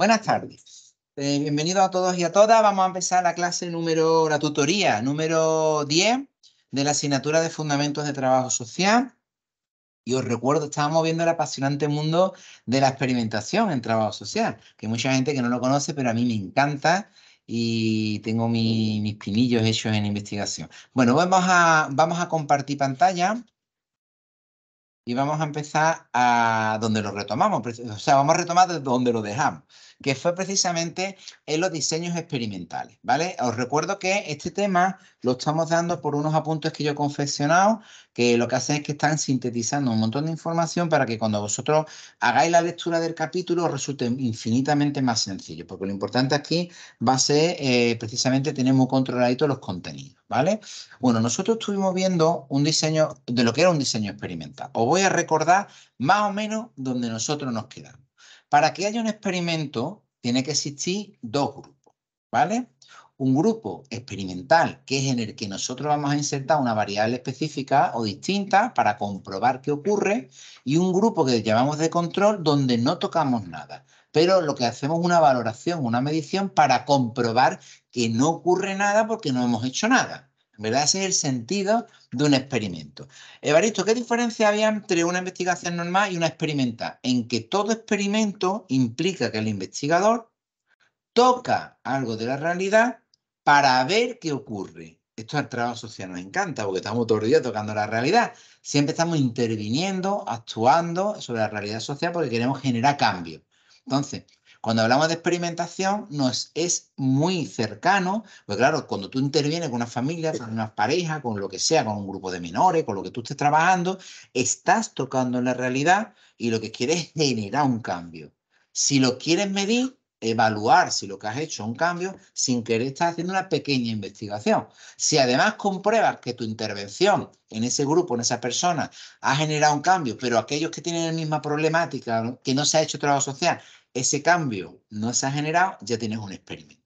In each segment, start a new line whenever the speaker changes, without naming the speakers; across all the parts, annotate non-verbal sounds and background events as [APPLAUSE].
Buenas tardes. Eh, bienvenidos a todos y a todas. Vamos a empezar la clase número, la tutoría número 10 de la asignatura de Fundamentos de Trabajo Social. Y os recuerdo, estábamos viendo el apasionante mundo de la experimentación en trabajo social, que mucha gente que no lo conoce, pero a mí me encanta y tengo mis pinillos hechos en investigación. Bueno, pues vamos a, vamos a compartir pantalla y vamos a empezar a donde lo retomamos, o sea, vamos a retomar desde donde lo dejamos que fue precisamente en los diseños experimentales, ¿vale? Os recuerdo que este tema lo estamos dando por unos apuntes que yo he confeccionado, que lo que hacen es que están sintetizando un montón de información para que cuando vosotros hagáis la lectura del capítulo resulte infinitamente más sencillo, porque lo importante aquí va a ser eh, precisamente tener muy controladitos los contenidos, ¿vale? Bueno, nosotros estuvimos viendo un diseño de lo que era un diseño experimental. Os voy a recordar más o menos donde nosotros nos quedamos. Para que haya un experimento, tiene que existir dos grupos, ¿vale? Un grupo experimental, que es en el que nosotros vamos a insertar una variable específica o distinta para comprobar qué ocurre, y un grupo que llamamos de control, donde no tocamos nada pero lo que hacemos es una valoración, una medición para comprobar que no ocurre nada porque no hemos hecho nada. ¿verdad? Ese es el sentido de un experimento. Evaristo, ¿qué diferencia había entre una investigación normal y una experimental? En que todo experimento implica que el investigador toca algo de la realidad para ver qué ocurre. Esto al trabajo social nos encanta porque estamos todo el día tocando la realidad. Siempre estamos interviniendo, actuando sobre la realidad social porque queremos generar cambio. Entonces, cuando hablamos de experimentación, nos es muy cercano, pues claro, cuando tú intervienes con una familia, con una pareja, con lo que sea, con un grupo de menores, con lo que tú estés trabajando, estás tocando en la realidad y lo que quieres es generar un cambio. Si lo quieres medir, evaluar si lo que has hecho es un cambio, sin querer estás haciendo una pequeña investigación. Si además compruebas que tu intervención en ese grupo, en esa persona, ha generado un cambio, pero aquellos que tienen la misma problemática, que no se ha hecho trabajo social, ese cambio no se ha generado, ya tienes un experimento.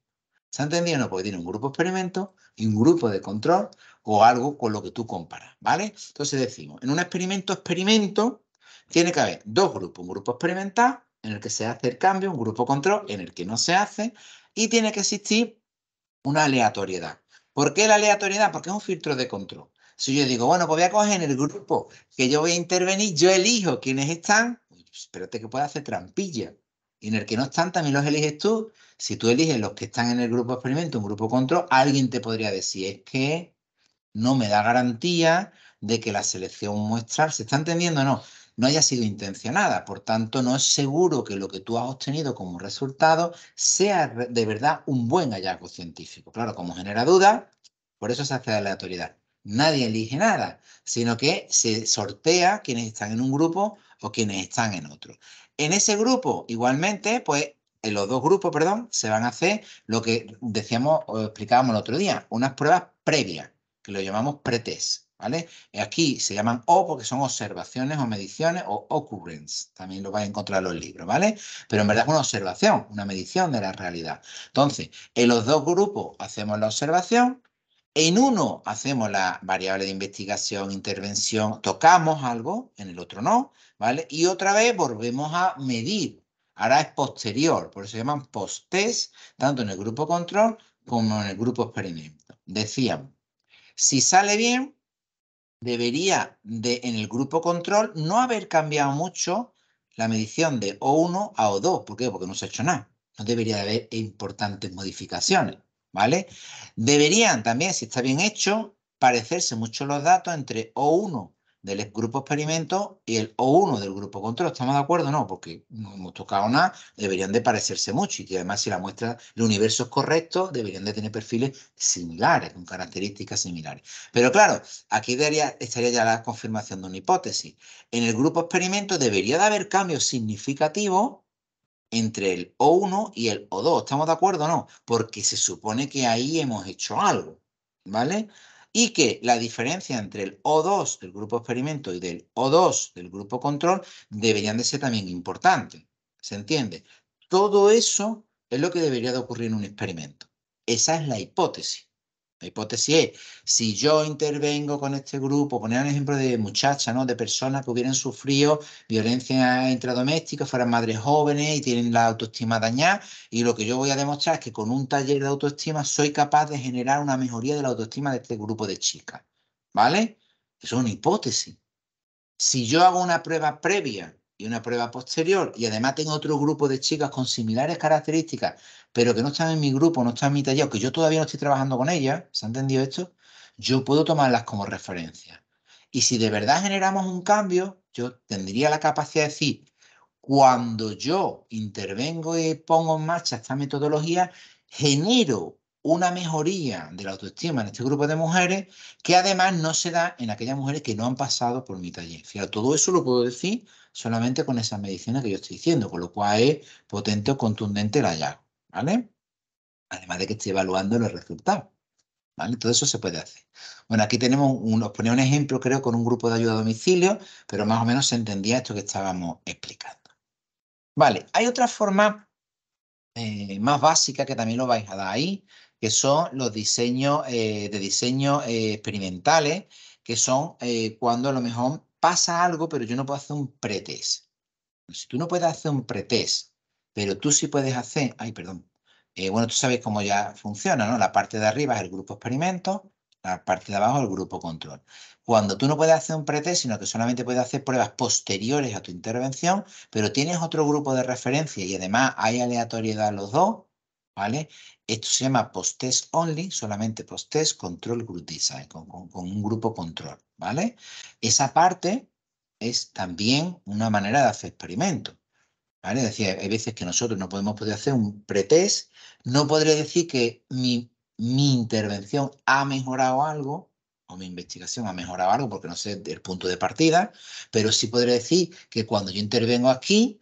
¿Se ha entendido? No, porque tiene un grupo experimento y un grupo de control o algo con lo que tú comparas, ¿vale? Entonces decimos, en un experimento, experimento, tiene que haber dos grupos, un grupo experimental en el que se hace el cambio, un grupo control en el que no se hace y tiene que existir una aleatoriedad. ¿Por qué la aleatoriedad? Porque es un filtro de control. Si yo digo, bueno, pues voy a coger en el grupo que yo voy a intervenir, yo elijo quiénes están, pues, espérate que pueda hacer trampilla. Y en el que no están también los eliges tú. Si tú eliges los que están en el grupo experimento, un grupo control, alguien te podría decir, es que no me da garantía de que la selección muestral, ¿se está entendiendo o no? No haya sido intencionada. Por tanto, no es seguro que lo que tú has obtenido como resultado sea de verdad un buen hallazgo científico. Claro, como genera duda, por eso se hace aleatoriedad. Nadie elige nada, sino que se sortea quienes están en un grupo o quienes están en otro. En ese grupo, igualmente, pues en los dos grupos, perdón, se van a hacer lo que decíamos o explicábamos el otro día, unas pruebas previas, que lo llamamos pretest, ¿vale? Aquí se llaman O porque son observaciones o mediciones o occurrence, también lo vais a encontrar en los libros, ¿vale? Pero en verdad es una observación, una medición de la realidad. Entonces, en los dos grupos hacemos la observación en uno hacemos la variable de investigación, intervención, tocamos algo, en el otro no, ¿vale? Y otra vez volvemos a medir. Ahora es posterior, por eso se llaman post-test, tanto en el grupo control como en el grupo experimento. Decíamos, si sale bien, debería de, en el grupo control no haber cambiado mucho la medición de O1 a O2. ¿Por qué? Porque no se ha hecho nada. No debería de haber importantes modificaciones. ¿vale? Deberían también, si está bien hecho, parecerse mucho los datos entre O1 del grupo experimento y el O1 del grupo control. ¿Estamos de acuerdo? No, porque no hemos tocado nada, deberían de parecerse mucho y que además si la muestra, el universo es correcto, deberían de tener perfiles similares, con características similares. Pero claro, aquí estaría ya la confirmación de una hipótesis. En el grupo experimento debería de haber cambios significativos entre el O1 y el O2. ¿Estamos de acuerdo o no? Porque se supone que ahí hemos hecho algo, ¿vale? Y que la diferencia entre el O2 del grupo experimento y del O2 del grupo control deberían de ser también importantes. ¿Se entiende? Todo eso es lo que debería de ocurrir en un experimento. Esa es la hipótesis. La hipótesis es, si yo intervengo con este grupo, poner un ejemplo de muchachas, ¿no? De personas que hubieran sufrido violencia intradoméstica, fueran madres jóvenes y tienen la autoestima dañada, y lo que yo voy a demostrar es que con un taller de autoestima soy capaz de generar una mejoría de la autoestima de este grupo de chicas, ¿vale? Eso es una hipótesis. Si yo hago una prueba previa y una prueba posterior, y además tengo otro grupo de chicas con similares características, pero que no están en mi grupo, no están en mi taller, que yo todavía no estoy trabajando con ellas, ¿se ha entendido esto? Yo puedo tomarlas como referencia. Y si de verdad generamos un cambio, yo tendría la capacidad de decir, cuando yo intervengo y pongo en marcha esta metodología, genero una mejoría de la autoestima en este grupo de mujeres que además no se da en aquellas mujeres que no han pasado por mi taller. Fíjate, todo eso lo puedo decir solamente con esas medicinas que yo estoy diciendo, con lo cual es potente o contundente el hallazgo, ¿vale? Además de que estoy evaluando los resultados, ¿vale? Todo eso se puede hacer. Bueno, aquí tenemos, un, os ponía un ejemplo, creo, con un grupo de ayuda a domicilio, pero más o menos se entendía esto que estábamos explicando. Vale, hay otra forma eh, más básica que también lo vais a dar ahí, que son los diseños eh, de diseños eh, experimentales, que son cuando a lo mejor pasa algo, pero yo no puedo hacer un pretest. Si tú no puedes hacer un pretest, pero tú sí puedes hacer, ay, perdón, eh, bueno, tú sabes cómo ya funciona, ¿no? La parte de arriba es el grupo experimento, la parte de abajo es el grupo control. Cuando tú no puedes hacer un pretest, sino que solamente puedes hacer pruebas posteriores a tu intervención, pero tienes otro grupo de referencia y además hay aleatoriedad los dos, ¿vale? Esto se llama post-test only, solamente post-test control group design, con, un grupo control, ¿vale? Esa parte es también una manera de hacer experimento ¿vale? Es hay veces que nosotros no podemos poder hacer un pretest, no podré decir que mi, mi intervención ha mejorado algo, o mi investigación ha mejorado algo, porque no sé el punto de partida, pero sí podré decir que cuando yo intervengo aquí,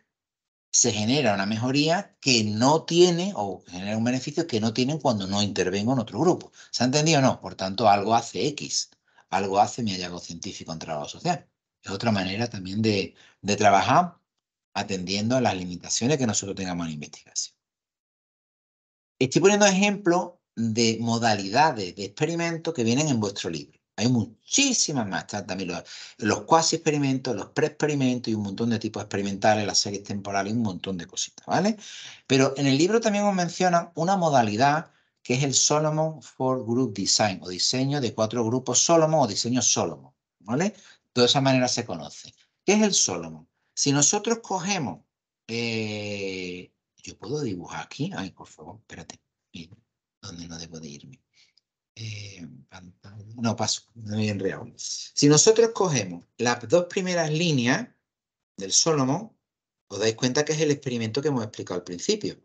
se genera una mejoría que no tiene o genera un beneficio que no tienen cuando no intervengo en otro grupo. ¿Se ha entendido o no? Por tanto, algo hace X, algo hace mi hallazgo científico en trabajo social. Es otra manera también de, de trabajar atendiendo a las limitaciones que nosotros tengamos en investigación. Estoy poniendo ejemplos de modalidades de experimento que vienen en vuestro libro. Hay muchísimas más. también los, cuasi experimentos, los pre-experimentos y un montón de tipos experimentales, las series temporales, un montón de cositas, ¿vale? Pero en el libro también os mencionan una modalidad que es el Solomon for Group Design o diseño de cuatro grupos Solomon o diseño Solomon, ¿vale? De esa manera se conoce. ¿Qué es el Solomon? Si nosotros cogemos, eh, yo puedo dibujar aquí, ay, por favor, espérate, ¿dónde no debo de irme? Eh, no paso, no me real. Si nosotros cogemos las dos primeras líneas del Solomon, os dais cuenta que es el experimento que hemos explicado al principio.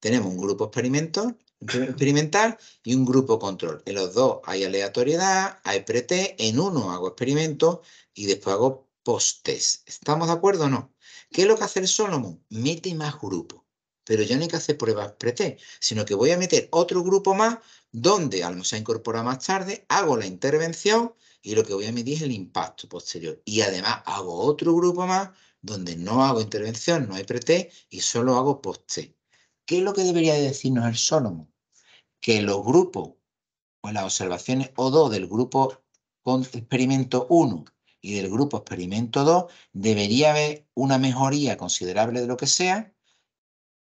Tenemos un grupo experimento, experimental y un grupo control. En los dos hay aleatoriedad, hay preté, en uno hago experimento y después hago post-test. ¿Estamos de acuerdo o no? ¿Qué es lo que hace el Solomon? Mete más grupos. Pero ya no hay que hacer pruebas preté, sino que voy a meter otro grupo más donde al no se incorpora más tarde, hago la intervención y lo que voy a medir es el impacto posterior. Y además hago otro grupo más donde no hago intervención, no hay pre y solo hago post-T. ¿Qué es lo que debería decirnos el Solomon? Que los grupos o pues las observaciones O2 del grupo con experimento 1 y del grupo experimento 2 debería haber una mejoría considerable de lo que sea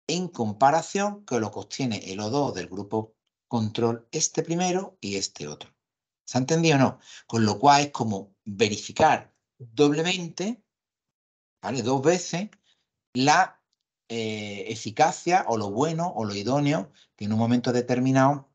en comparación con lo que obtiene el O2 del grupo control este primero y este otro. ¿Se ha entendido o no? Con lo cual es como verificar doblemente, ¿vale? Dos veces la eh, eficacia o lo bueno o lo idóneo que en un momento determinado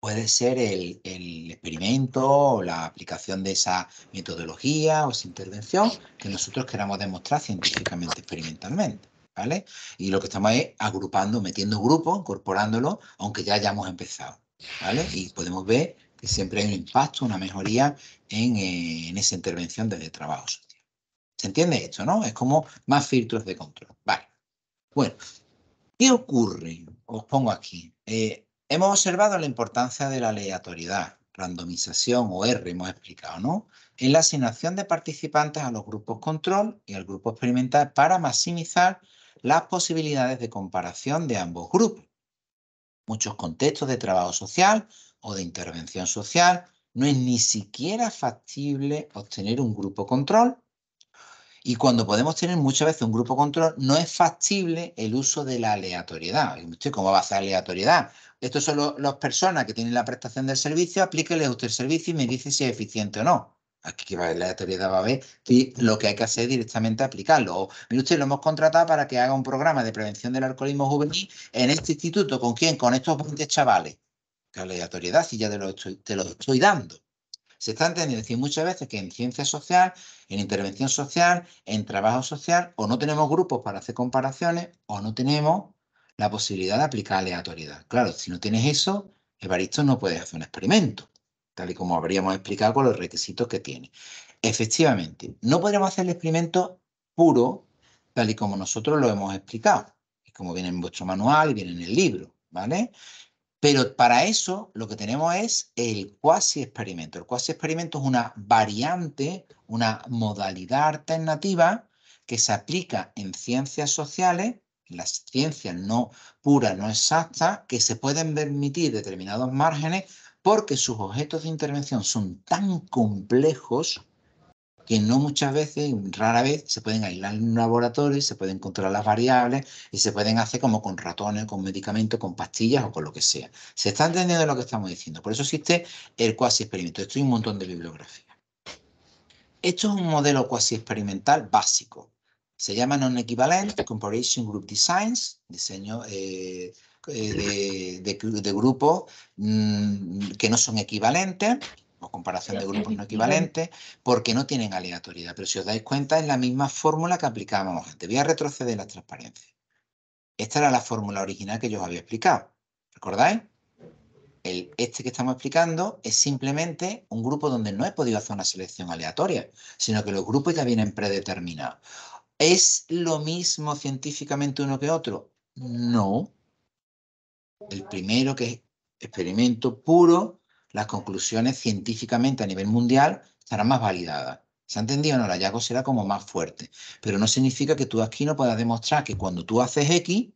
puede ser el, el, experimento o la aplicación de esa metodología o esa intervención que nosotros queramos demostrar científicamente, experimentalmente. ¿vale? Y lo que estamos es agrupando, metiendo grupos, incorporándolo, aunque ya hayamos empezado, ¿vale? Y podemos ver que siempre hay un impacto, una mejoría en, eh, esa intervención desde trabajo social. ¿Se entiende esto, no? Es como más filtros de control, ¿vale? Bueno, ¿qué ocurre? Os pongo aquí. Eh, hemos observado la importancia de la aleatoriedad, randomización o R, hemos explicado, ¿no? En la asignación de participantes a los grupos control y al grupo experimental para maximizar las posibilidades de comparación de ambos grupos. Muchos contextos de trabajo social o de intervención social no es ni siquiera factible obtener un grupo control. Y cuando podemos tener muchas veces un grupo control, no es factible el uso de la aleatoriedad. ¿Cómo va a ser aleatoriedad? Estos son las personas que tienen la prestación del servicio, aplíquele usted el servicio y me dice si es eficiente o no. Aquí que va la ver va a y lo que hay que hacer es directamente aplicarlo. O, usted, lo hemos contratado para que haga un programa de prevención del alcoholismo juvenil en este instituto. ¿Con quién? Con estos 20 chavales. Que aleatoriedad, si ya te lo estoy, te lo estoy dando. Se está entendiendo, es decir, muchas veces que en ciencia social, en intervención social, en trabajo social, o no tenemos grupos para hacer comparaciones, o no tenemos la posibilidad de aplicar aleatoriedad. Claro, si no tienes eso, Evaristo no puedes hacer un experimento tal y como habríamos explicado con los requisitos que tiene. Efectivamente, no podremos hacer el experimento puro, tal y como nosotros lo hemos explicado, como viene en vuestro manual y viene en el libro, ¿vale? Pero para eso lo que tenemos es el cuasi experimento. El cuasi experimento es una variante, una modalidad alternativa que se aplica en ciencias sociales, en las ciencias no puras, no exactas, que se pueden permitir determinados márgenes porque sus objetos de intervención son tan complejos que no muchas veces, rara vez, se pueden aislar en un laboratorio, se pueden controlar las variables y se pueden hacer como con ratones, con medicamentos, con pastillas o con lo que sea. Se está entendiendo lo que estamos diciendo. Por eso existe el cuasi experimento. Esto hay un montón de bibliografía. Esto es un modelo cuasi experimental básico. Se llama Non-Equivalent Comparison Group Designs, diseño eh, eh, de, grupos mm, que no son equivalentes o comparación de grupos no equivalentes, porque no tienen aleatoriedad. Pero si os dais cuenta, es la misma fórmula que aplicábamos antes. Voy a retroceder las transparencias. Esta era la fórmula original que yo os había explicado. ¿Recordáis? El, este que estamos explicando es simplemente un grupo donde no he podido hacer una selección aleatoria, sino que los grupos ya vienen predeterminados. ¿Es lo mismo científicamente uno que otro? No, el primero que es experimento puro, las conclusiones científicamente a nivel mundial estarán más validadas. ¿Se ha entendido? No, el hallazgo será como más fuerte. Pero no significa que tú aquí no puedas demostrar que cuando tú haces X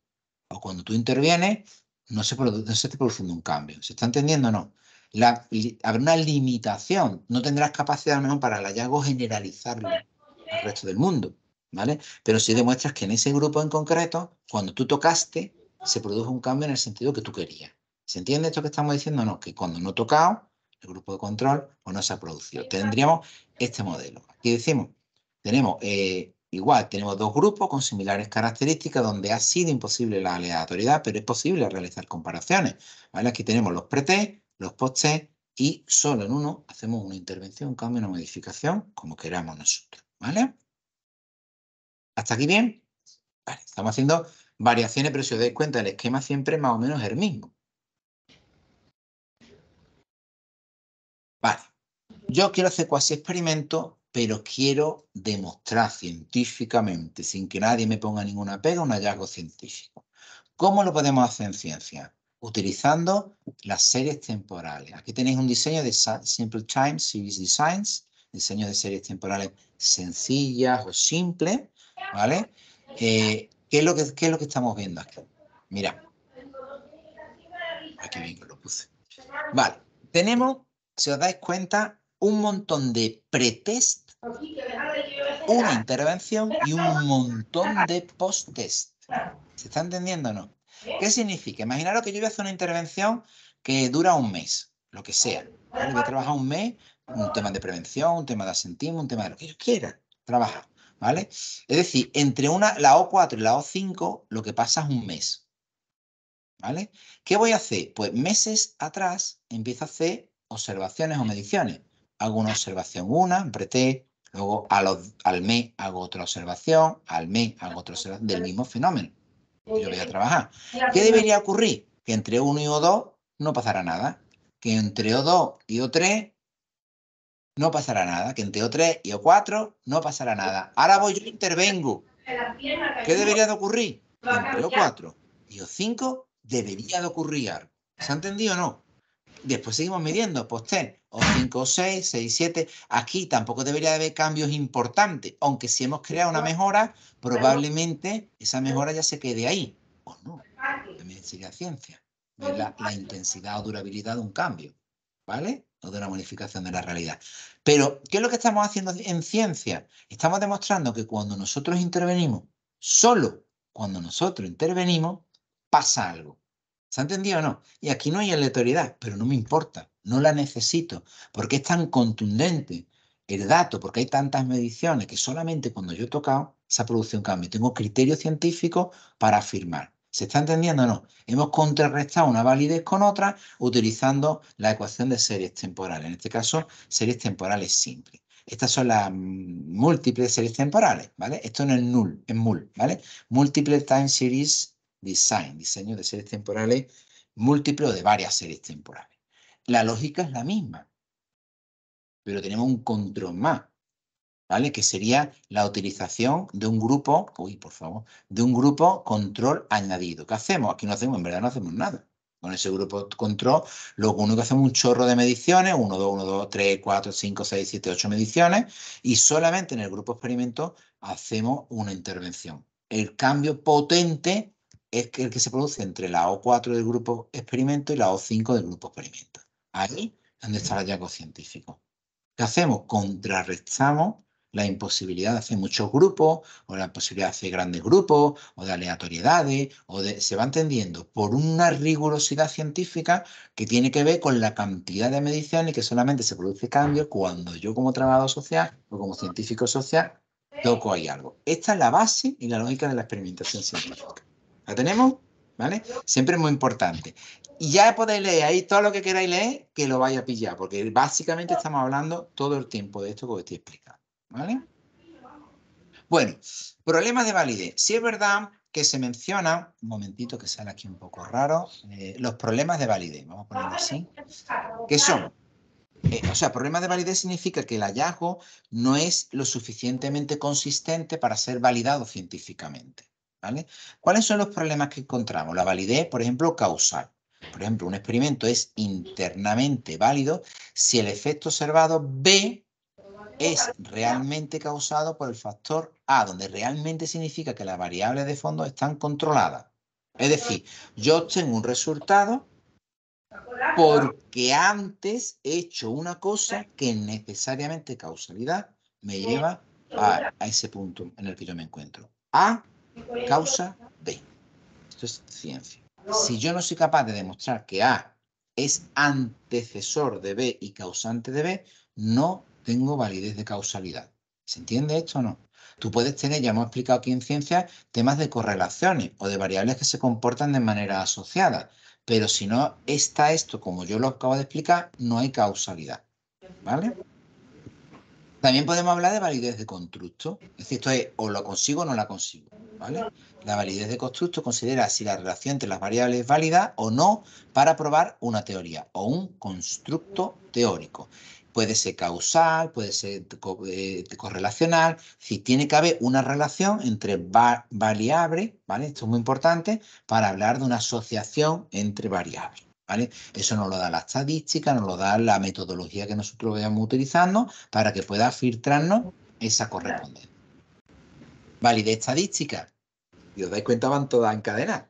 o cuando tú intervienes, no se, no se un cambio. ¿Se está entendiendo o no? La, habrá una limitación. No tendrás capacidad a lo mejor para el hallazgo generalizarlo al resto del mundo. ¿Vale? Pero si demuestras que en ese grupo en concreto, cuando tú tocaste, se produjo un cambio en el sentido que tú querías. ¿Se entiende esto que estamos diciendo? No, que cuando no tocado, el grupo de control, pues no se ha producido. Tendríamos este modelo. Aquí decimos, tenemos eh, igual, tenemos dos grupos con similares características donde ha sido imposible la aleatoriedad, pero es posible realizar comparaciones. Aquí tenemos los pre los post y solo en uno hacemos una intervención, un cambio, una modificación, como queramos nosotros. ¿Vale? ¿Hasta aquí bien? estamos haciendo variaciones, pero si os dais cuenta, el esquema siempre más o menos el mismo. Vale, yo quiero hacer cuasi experimento, pero quiero demostrar científicamente, sin que nadie me ponga ninguna pega, un hallazgo científico. ¿Cómo lo podemos hacer en ciencia? Utilizando las series temporales. Aquí tenéis un diseño de Simple Time Series Designs, diseño de series temporales sencillas o simples, ¿vale? Eh, ¿Qué es lo que, es lo que estamos viendo aquí? Mira. Aquí ah, vengo, lo puse. Vale, tenemos, si os dais cuenta, un montón de pretest, una intervención y un montón de post-test. ¿Se está entendiendo o no? ¿Qué significa? Imaginaros que yo voy a hacer una intervención que dura un mes, lo que sea. Voy a trabajar un mes, un tema de prevención, un tema de asentismo, un tema de lo que yo quiera trabajar. ¿vale? Es decir, entre una, la O4 y la O5 lo que pasa es un mes, ¿vale? ¿Qué voy a hacer? Pues meses atrás empiezo a hacer observaciones o mediciones. Hago una observación una, prete luego al mes hago otra observación, al mes hago otra observación del mismo fenómeno yo voy a trabajar. ¿Qué debería ocurrir? Que entre 1 y O2 no pasará nada, que entre O2 y O3 no pasará nada. Que entre o 3 y o 4 no pasará nada. Ahora voy yo intervengo. ¿Qué debería de ocurrir? Entre o 4 y o 5 debería de ocurrir ¿Se ha entendido o no? Después seguimos midiendo, pues ten, o 5, o 6, 6, 7. Aquí tampoco debería haber cambios importantes, aunque si hemos creado una mejora, probablemente esa mejora ya se quede ahí, o no. También sería la ciencia, la intensidad o durabilidad de un cambio, ¿vale? o de una modificación de la realidad. Pero, ¿qué es lo que estamos haciendo en ciencia? Estamos demostrando que cuando nosotros intervenimos, solo cuando nosotros intervenimos, pasa algo. ¿Se ha entendido o no? Y aquí no hay aleatoriedad, pero no me importa, no la necesito, porque es tan contundente el dato, porque hay tantas mediciones que solamente cuando yo he tocado se ha producido un cambio. Tengo criterios científicos para afirmar. ¿Se está entendiendo o no? Hemos contrarrestado una validez con otra utilizando la ecuación de series temporales. En este caso, series temporales simples. Estas son las múltiples series temporales, ¿vale? Esto no es null, es mul, ¿vale? Multiple Time Series Design, diseño de series temporales múltiples o de varias series temporales. La lógica es la misma, pero tenemos un control más. ¿vale? Que sería la utilización de un grupo, uy, por favor, de un grupo control añadido. ¿Qué hacemos? Aquí no hacemos, en verdad no hacemos nada. Con ese grupo control, lo único que hacemos es un chorro de mediciones, 1, 2, 1, 2, 3, 4, 5, 6, 7, 8 mediciones, y solamente en el grupo experimento hacemos una intervención. El cambio potente es el que se produce entre la O4 del grupo experimento y la O5 del grupo experimento. Ahí es donde está el hallazgo científico. ¿Qué hacemos? Contrarrestamos la imposibilidad de hacer muchos grupos, o la imposibilidad de hacer grandes grupos, o de aleatoriedades, o de, se va entendiendo por una rigurosidad científica que tiene que ver con la cantidad de mediciones y que solamente se produce cambio cuando yo como trabajador social o como científico social toco ahí algo. Esta es la base y la lógica de la experimentación científica. ¿La tenemos? ¿Vale? Siempre es muy importante. Y ya podéis leer ahí todo lo que queráis leer, que lo vaya a pillar, porque básicamente estamos hablando todo el tiempo de esto que os estoy explicando. ¿Vale? Bueno, problemas de validez. Si es verdad que se menciona, un momentito que sale aquí un poco raro, eh, los problemas de validez, vamos a ponerlo así, que son, eh, o sea, problemas de validez significa que el hallazgo no es lo suficientemente consistente para ser validado científicamente. ¿vale? ¿Cuáles son los problemas que encontramos? La validez, por ejemplo, causal. Por ejemplo, un experimento es internamente válido si el efecto observado B es realmente causado por el factor A, donde realmente significa que las variables de fondo están controladas. Es decir, yo obtengo un resultado porque antes he hecho una cosa que necesariamente causalidad me lleva a, a ese punto en el que yo me encuentro. A causa B. Esto es ciencia. Si yo no soy capaz de demostrar que A es antecesor de B y causante de B, no tengo validez de causalidad. ¿Se entiende esto o no? Tú puedes tener, ya hemos explicado aquí en ciencia temas de correlaciones o de variables que se comportan de manera asociada, pero si no está esto como yo lo acabo de explicar, no hay causalidad. ¿Vale? También podemos hablar de validez de constructo. Es decir, esto es o lo consigo o no la consigo. ¿vale? La validez de constructo considera si la relación entre las variables es válida o no para probar una teoría o un constructo teórico. Puede ser causal, puede ser eh, correlacional. Si tiene que haber una relación entre variables, ¿vale? Esto es muy importante para hablar de una asociación entre variables. Eso nos lo da la estadística, nos lo da la metodología que nosotros vayamos utilizando para que pueda filtrarnos esa correspondencia. ¿Vale? de estadística. Y os dais cuenta, van todas en cadena.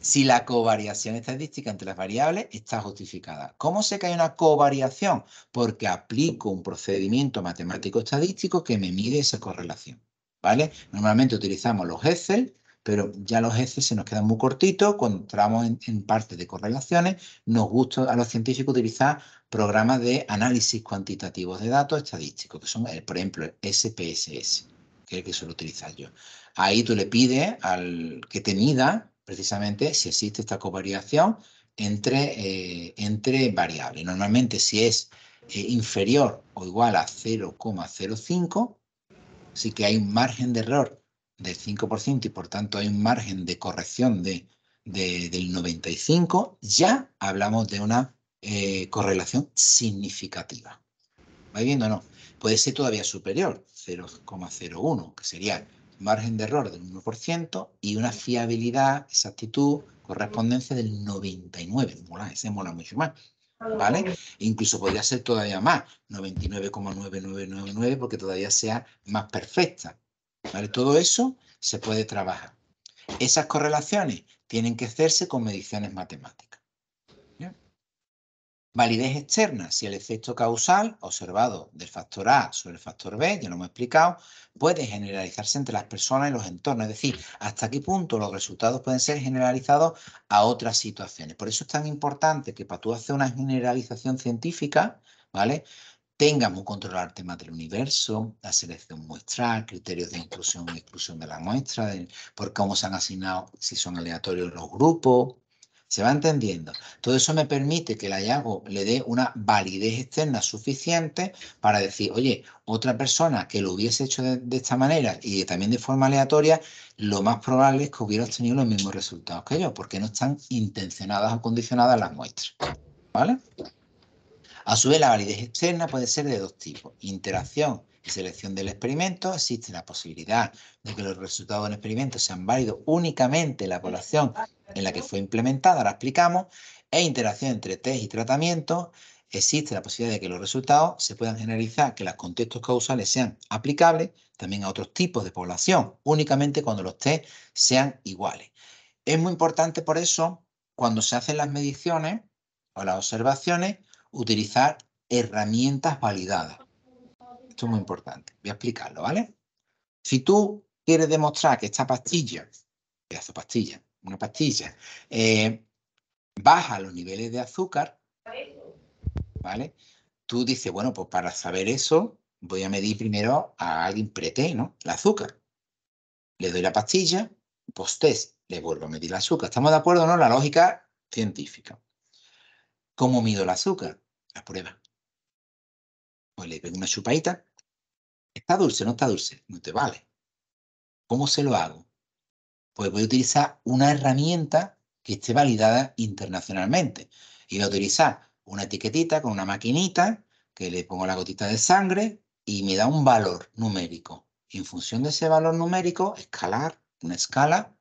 Si la covariación estadística entre las variables está justificada. ¿Cómo sé que hay una covariación? Porque aplico un procedimiento matemático estadístico que me mide esa correlación. ¿Vale? Normalmente utilizamos los Excel pero ya los heces se nos quedan muy cortitos, cuando entramos en, parte de correlaciones, nos gusta a los científicos utilizar programas de análisis cuantitativos de datos estadísticos, que son, por ejemplo, el SPSS, que es el que suelo utilizar yo. Ahí tú le pides al que te mida precisamente si existe esta covariación entre, eh, entre variables. Normalmente si es eh, inferior o igual a 0,05, sí que hay un margen de error del 5% y por tanto hay un margen de corrección de, del 95%, ya hablamos de una eh, correlación significativa. ¿Vais viendo o no? Puede ser todavía superior, 0,01, que sería margen de error del 1% y una fiabilidad, exactitud, correspondencia del 99%. Mola, ese mola mucho más. ¿Vale? incluso podría ser todavía más, 99,9999, porque todavía sea más perfecta. Todo eso se puede trabajar. Esas correlaciones tienen que hacerse con mediciones matemáticas. Validez externa, si el efecto causal observado del factor A sobre el factor B, ya lo hemos explicado, puede generalizarse entre las personas y los entornos, es decir, hasta qué punto los resultados pueden ser generalizados a otras situaciones. Por eso es tan importante que para tú hacer una generalización científica, ¿vale? Tengamos un temas del universo, la selección muestral, criterios de inclusión y exclusión de la muestra, por cómo se han asignado, si son aleatorios los grupos. Se va entendiendo. Todo eso me permite que el hallazgo le dé una validez externa suficiente para decir, oye, otra persona que lo hubiese hecho de, de esta manera y también de forma aleatoria, lo más probable es que hubiera obtenido los mismos resultados que yo, porque no están intencionadas o condicionadas las muestras. ¿Vale? A su vez, la validez externa puede ser de dos tipos, interacción y selección del experimento. Existe la posibilidad de que los resultados del experimento sean válidos únicamente en la población en la que fue implementada, ahora explicamos, e interacción entre test y tratamiento. Existe la posibilidad de que los resultados se puedan generalizar, que los contextos causales sean aplicables también a otros tipos de población, únicamente cuando los test sean iguales. Es muy importante por eso, cuando se hacen las mediciones o las observaciones, utilizar herramientas validadas. Esto es muy importante. Voy a explicarlo, ¿vale? Si tú quieres demostrar que esta pastilla, que esta pastilla, una pastilla, eh, baja los niveles de azúcar, ¿vale? Tú dices, bueno, pues para saber eso, voy a medir primero a alguien preté, ¿no? El azúcar. Le doy la pastilla, postés, le vuelvo a medir el azúcar. ¿Estamos de acuerdo, no? La lógica científica. ¿Cómo mido el azúcar? la prueba. Pues le pego una chupadita. ¿Está dulce? ¿No está dulce? No te vale. ¿Cómo se lo hago? Pues voy a utilizar una herramienta que esté validada internacionalmente. Y voy a utilizar una etiquetita con una maquinita que le pongo la gotita de sangre y me da un valor numérico. en función de ese valor numérico, escalar una escala.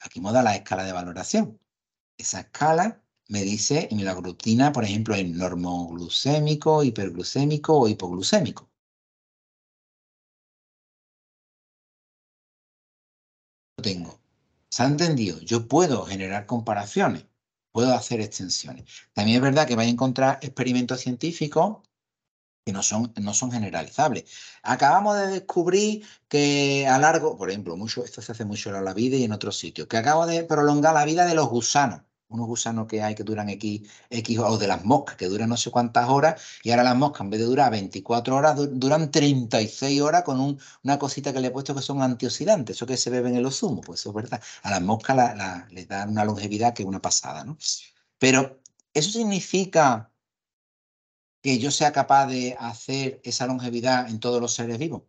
Aquí moda la escala de valoración. Esa escala me dice la laglutina, por ejemplo, en normoglucémico, hiperglucémico o hipoglucémico. Lo tengo. ¿Se ha entendido? Yo puedo generar comparaciones, puedo hacer extensiones. También es verdad que vais a encontrar experimentos científicos que no son, no son generalizables. Acabamos de descubrir que a largo, por ejemplo, mucho, esto se hace mucho en la vida y en otros sitios, que acabo de prolongar la vida de los gusanos unos gusanos que hay que duran X, X o de las moscas, que duran no sé cuántas horas, y ahora las moscas, en vez de durar 24 horas, duran 36 horas con una cosita que le he puesto que son antioxidantes, eso que se beben en los zumos, pues eso es verdad. A las moscas les dan una longevidad que es una pasada, ¿no? Pero eso significa que yo sea capaz de hacer esa longevidad en todos los seres vivos.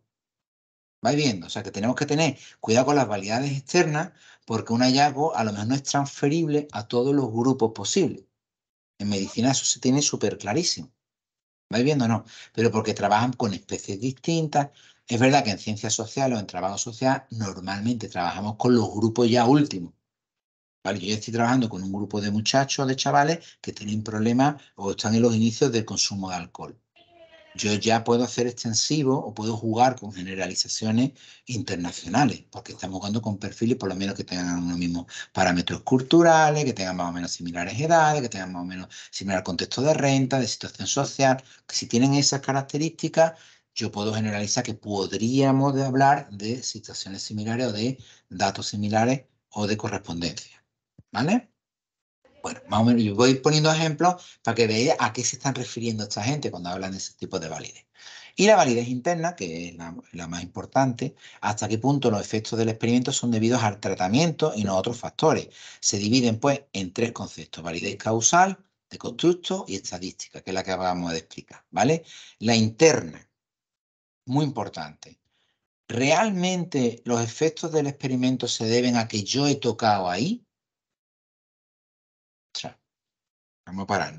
Vais viendo, o sea que tenemos que tener cuidado con las validades externas, porque un hallazgo a lo mejor no es transferible a todos los grupos posibles. En medicina eso se tiene súper clarísimo. ¿Vais viendo? No. Pero porque trabajan con especies distintas. Es verdad que en ciencias sociales o en trabajo social normalmente trabajamos con los grupos ya últimos. Yo estoy trabajando con un grupo de muchachos, de chavales que tienen problemas o están en los inicios del consumo de alcohol yo ya puedo hacer extensivo o puedo jugar con generalizaciones internacionales, porque estamos jugando con perfiles por lo menos que tengan los mismos parámetros culturales, que tengan más o menos similares edades, que tengan más o menos similar contexto de renta, de situación social, que si tienen esas características, yo puedo generalizar que podríamos hablar de situaciones similares o de datos similares o de correspondencia. ¿Vale? Bueno, más o menos, yo voy poniendo ejemplos para que veáis a qué se están refiriendo esta gente cuando hablan de ese tipo de validez. Y la validez interna, que es la, más importante, hasta qué punto los efectos del experimento son debidos al tratamiento y no a otros factores. Se dividen, pues, en tres conceptos, validez causal, de constructo y estadística, que es la que acabamos de explicar, ¿vale? La interna, muy importante. ¿Realmente los efectos del experimento se deben a que yo he tocado ahí? Vamos a parar.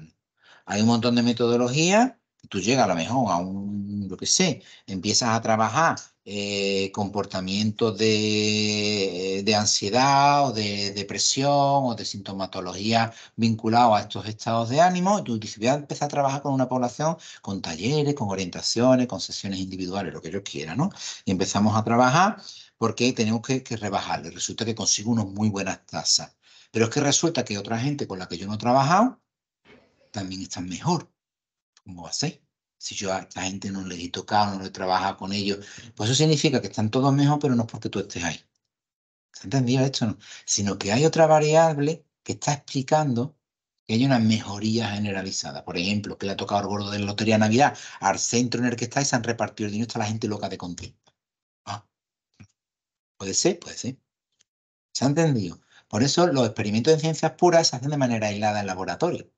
Hay un montón de metodologías. Tú llegas a lo mejor a un, lo que sé, empiezas a trabajar eh, comportamientos eh, de, ansiedad o de depresión o de sintomatología vinculado a estos estados de ánimo, y tú dices, voy a empezar a trabajar con una población con talleres, con orientaciones, con sesiones individuales, lo que yo quiera, ¿no? Y empezamos a trabajar porque tenemos que, que rebajarle. Resulta que consigo unas muy buenas tasas. Pero es que resulta que otra gente con la que yo no he trabajado también están mejor. ¿Cómo va a ser? Si yo a la gente no le he tocado, no le trabajado con ellos, pues eso significa que están todos mejor, pero no es porque tú estés ahí. ¿Se ha entendido esto? No. Sino que hay otra variable que está explicando que hay una mejoría generalizada. Por ejemplo, que le ha tocado el gordo de la Lotería Navidad, al centro en el que estáis se han repartido el dinero, está la gente loca de contenta. Ah. Puede ser, puede ser. ¿Se ha entendido? Por eso los experimentos en ciencias puras se hacen de manera aislada en laboratorio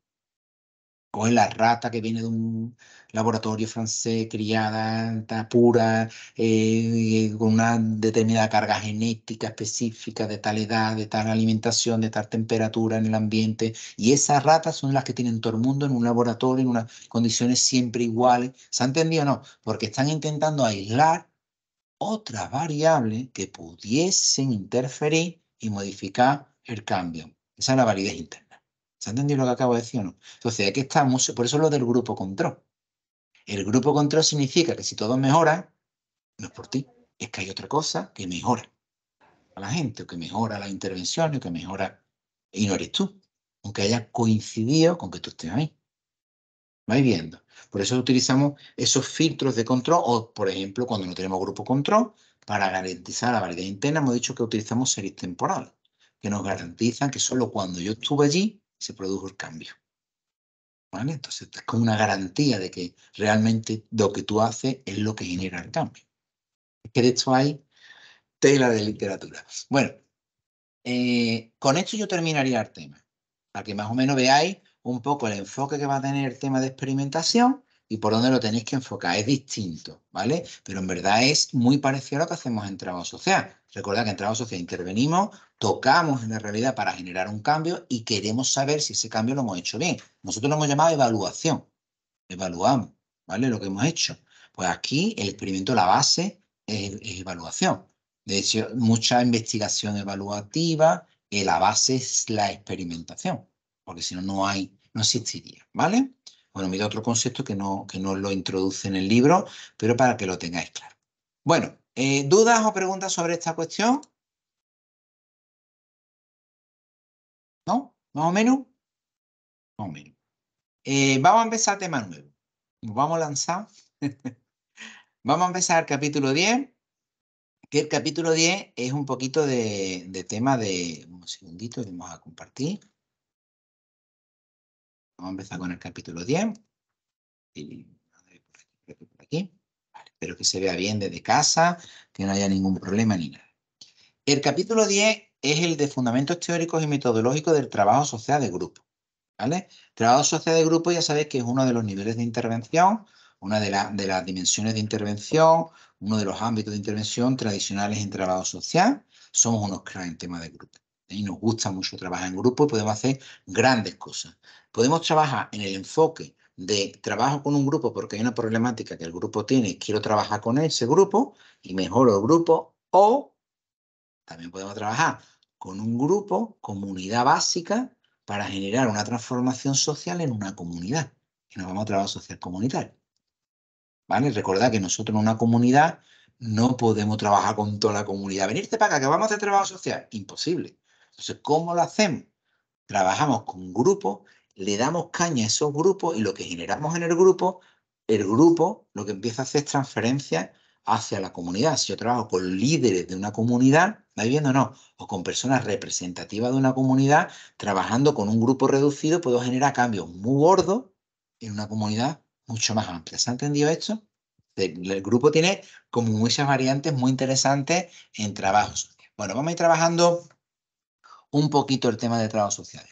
coge la rata que viene de un laboratorio francés, criada, pura, eh, eh, con una determinada carga genética específica de tal edad, de tal alimentación, de tal temperatura en el ambiente. Y esas ratas son las que tienen todo el mundo en un laboratorio, en unas condiciones siempre iguales. ¿Se ha entendido o no? Porque están intentando aislar otras variables que pudiesen interferir y modificar el cambio. Esa es la validez interna. ¿Se ha lo que acabo de decir o no? Entonces, aquí estamos, por eso lo del grupo control. El grupo control significa que si todo mejora, no es por ti, es que hay otra cosa que mejora a la gente, o que mejora la intervención o que mejora, y no eres tú, aunque haya coincidido con que tú estés ahí. Vais viendo. Por eso utilizamos esos filtros de control, o por ejemplo, cuando no tenemos grupo control, para garantizar la validez interna, hemos dicho que utilizamos series temporales, que nos garantizan que solo cuando yo estuve allí se produjo el cambio. Entonces, es como una garantía de que realmente lo que tú haces es lo que genera el cambio. Es que de hecho hay tela de literatura. Bueno, eh, con esto yo terminaría el tema, para que más o menos veáis un poco el enfoque que va a tener el tema de experimentación y por dónde lo tenéis que enfocar. Es distinto, ¿vale? Pero en verdad es muy parecido a lo que hacemos en trabajo social. Recuerda que en trabajo social intervenimos tocamos en la realidad para generar un cambio y queremos saber si ese cambio lo hemos hecho bien. Nosotros lo hemos llamado evaluación. Evaluamos, ¿vale? Lo que hemos hecho. Pues aquí el experimento, la base es, evaluación. De hecho, mucha investigación evaluativa, eh, la base es la experimentación, porque si no, no hay, no existiría, ¿vale? Bueno, mira otro concepto que no, que no lo introduce en el libro, pero para que lo tengáis claro. Bueno, eh, ¿dudas o preguntas sobre esta cuestión? ¿No? ¿Más o menos? Más o menos. Eh, vamos a empezar tema nuevo. vamos a lanzar. [LAUGHS] vamos a empezar el capítulo 10. Que el capítulo 10 es un poquito de, tema de. Un segundito, vamos a compartir. Vamos a empezar con el capítulo 10. espero que se vea bien desde casa, que no haya ningún problema ni nada. El capítulo 10 es el de fundamentos teóricos y metodológicos del trabajo social de grupo. ¿vale? Trabajo social de grupo ya sabéis que es uno de los niveles de intervención, una de, las dimensiones de intervención, uno de los ámbitos de intervención tradicionales en trabajo social. Somos unos cracks en tema de grupo. ¿eh? Y nos gusta mucho trabajar en grupo y podemos hacer grandes cosas. Podemos trabajar en el enfoque de trabajo con un grupo porque hay una problemática que el grupo tiene y quiero trabajar con ese grupo y mejoro el grupo o también podemos trabajar con un grupo, comunidad básica, para generar una transformación social en una comunidad. que nos vamos a trabajo social comunitario. ¿Vale? Recordad que nosotros en una comunidad no podemos trabajar con toda la comunidad. Venirte para acá, que vamos a hacer trabajo social. Imposible. Entonces, ¿cómo lo hacemos? Trabajamos con grupos, le damos caña a esos grupos y lo que generamos en el grupo, el grupo lo que empieza a hacer es transferencia hacia la comunidad. Si yo trabajo con líderes de una comunidad, viendo o no, o pues con personas representativas de una comunidad, trabajando con un grupo reducido, puedo generar cambios muy gordos en una comunidad mucho más amplia. ¿Se ha entendido esto? El grupo tiene como muchas variantes muy interesantes en trabajo Bueno, vamos a ir trabajando un poquito el tema de trabajo social.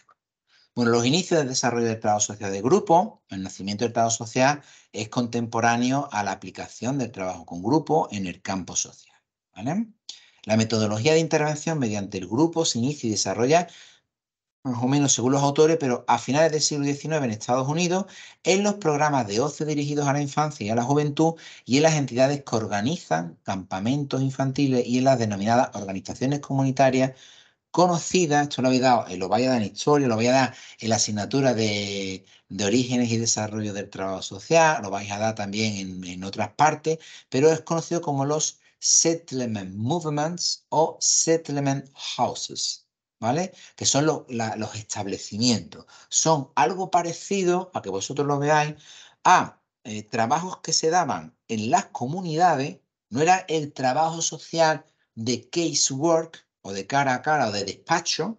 Bueno, los inicios del desarrollo del trabajo social de grupo, el nacimiento del trabajo social es contemporáneo a la aplicación del trabajo con grupo en el campo social. ¿vale? La metodología de intervención mediante el grupo se inicia y desarrolla más o menos según los autores, pero a finales del siglo XIX en Estados Unidos, en los programas de ocio dirigidos a la infancia y a la juventud y en las entidades que organizan campamentos infantiles y en las denominadas organizaciones comunitarias conocidas, esto lo habéis dado, lo vais a dar en historia, lo vais a dar en la asignatura de, orígenes y desarrollo del trabajo social, lo vais a dar también en, en otras partes, pero es conocido como los settlement movements o settlement houses, ¿vale? Que son los establecimientos. Son algo parecido, a que vosotros lo veáis, a eh, trabajos que se daban en las comunidades, no era el trabajo social de casework o de cara a cara o de despacho,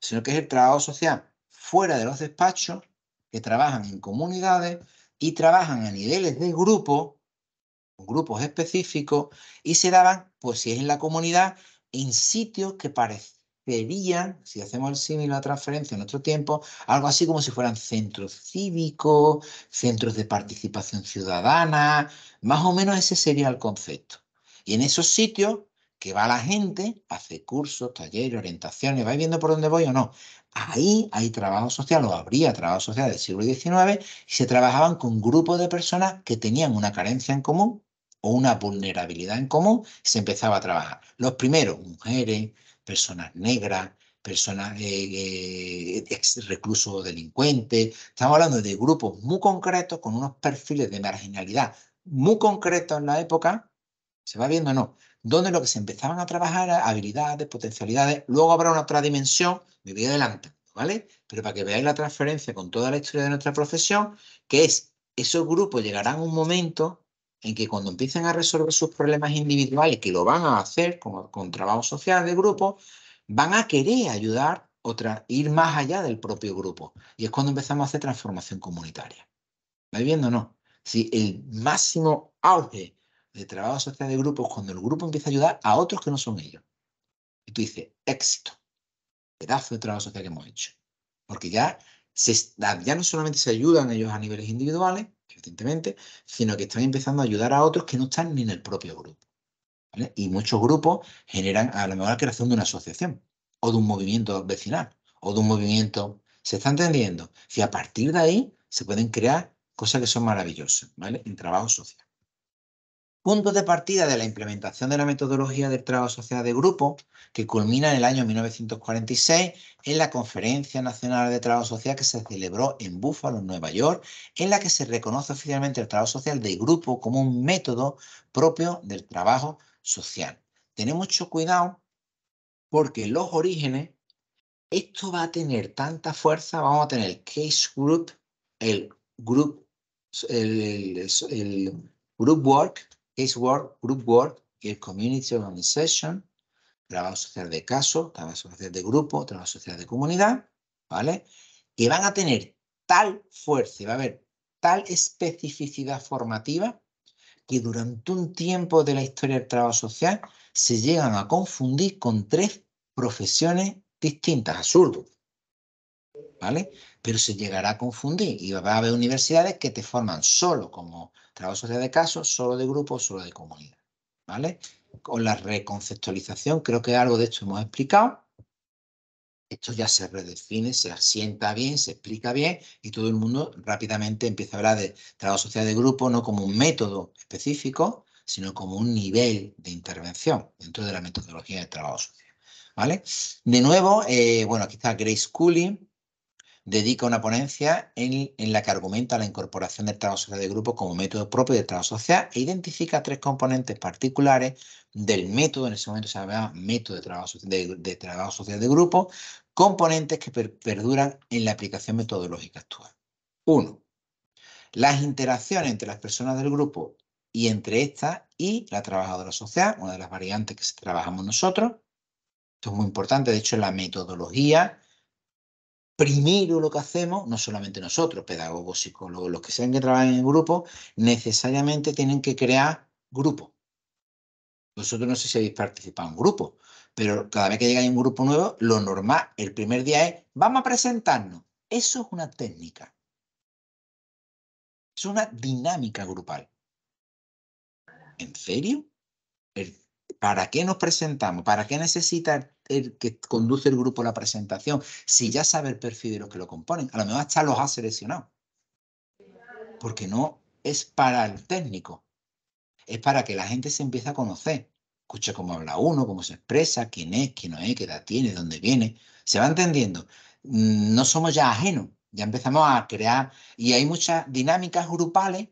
sino que es el trabajo social fuera de los despachos, que trabajan en comunidades y trabajan a niveles de grupo grupos específicos y se daban, pues si es en la comunidad, en sitios que parecerían, si hacemos el símil a transferencia en nuestro tiempo, algo así como si fueran centros cívicos, centros de participación ciudadana, más o menos ese sería el concepto. Y en esos sitios que va la gente, hace cursos, talleres, orientaciones, vais viendo por dónde voy o no. Ahí hay trabajo social o habría trabajo social del siglo XIX y se trabajaban con grupos de personas que tenían una carencia en común o una vulnerabilidad en común, se empezaba a trabajar. Los primeros, mujeres, personas negras, personas eh, eh delincuentes. Estamos hablando de grupos muy concretos con unos perfiles de marginalidad muy concretos en la época. ¿Se va viendo o no? Donde lo que se empezaban a trabajar habilidades, potencialidades. Luego habrá una otra dimensión, me voy adelantando, ¿vale? Pero para que veáis la transferencia con toda la historia de nuestra profesión, que es, esos grupos llegarán a un momento en que cuando empiecen a resolver sus problemas individuales, que lo van a hacer con, trabajo social de grupo, van a querer ayudar otra, ir más allá del propio grupo. Y es cuando empezamos a hacer transformación comunitaria. ¿Vais viendo o no? Si el máximo auge de trabajo social de grupo es cuando el grupo empieza a ayudar a otros que no son ellos. Y tú dices, éxito. Pedazo de trabajo social que hemos hecho. Porque ya, se, ya no solamente se ayudan ellos a niveles individuales, sino que están empezando a ayudar a otros que no están ni en el propio grupo. Y muchos grupos generan a lo mejor la creación de una asociación o de un movimiento vecinal o de un movimiento... ¿Se está entendiendo? y a partir de ahí se pueden crear cosas que son maravillosas, En trabajo social punto de partida de la implementación de la metodología del trabajo social de grupo, que culmina en el año 1946 en la Conferencia Nacional de Trabajo Social que se celebró en Búfalo, Nueva York, en la que se reconoce oficialmente el trabajo social de grupo como un método propio del trabajo social. Tened mucho cuidado porque los orígenes, esto va a tener tanta fuerza, vamos a tener el case group, el group, el group work, case work, group work y el community organization, trabajo social de caso, trabajo social de grupo, trabajo social de comunidad, ¿vale? Que van a tener tal fuerza va a haber tal especificidad formativa que durante un tiempo de la historia del trabajo social se llegan a confundir con tres profesiones distintas, absurdo. ¿Vale? Pero se llegará a confundir y va a haber universidades que te forman solo como Trabajo social de caso, solo de grupo, solo de comunidad. ¿Vale? Con la reconceptualización, creo que algo de esto hemos explicado. Esto ya se redefine, se asienta bien, se explica bien y todo el mundo rápidamente empieza a hablar de trabajo social de grupo no como un método específico, sino como un nivel de intervención dentro de la metodología de trabajo social. ¿Vale? De nuevo, eh, bueno, aquí está Grace Cooley, dedica una ponencia en, la que argumenta la incorporación del trabajo social de grupo como método propio del trabajo social e identifica tres componentes particulares del método, en ese momento se llamaba método de trabajo, de, trabajo social de grupo, componentes que perduran en la aplicación metodológica actual. Uno, las interacciones entre las personas del grupo y entre estas y la trabajadora social, una de las variantes que trabajamos nosotros. Esto es muy importante, de hecho la metodología primero lo que hacemos, no solamente nosotros, pedagogos, psicólogos, los que sean que trabajan en grupo, necesariamente tienen que crear grupos. Vosotros no sé si habéis participado en grupos, pero cada vez que llegáis a un grupo nuevo, lo normal, el primer día es, vamos a presentarnos. Eso es una técnica. Es una dinámica grupal. ¿En serio? ¿Para qué nos presentamos? ¿Para qué necesitan? el que conduce el grupo a la presentación, si ya sabe el perfil de los que lo componen, a lo mejor hasta los ha seleccionado. Porque no es para el técnico, es para que la gente se empiece a conocer. Escuche cómo habla uno, cómo se expresa, quién es, quién no es, qué edad tiene, dónde viene. Se va entendiendo. Mm, no somos ya ajenos, ya empezamos a crear. Y hay muchas dinámicas grupales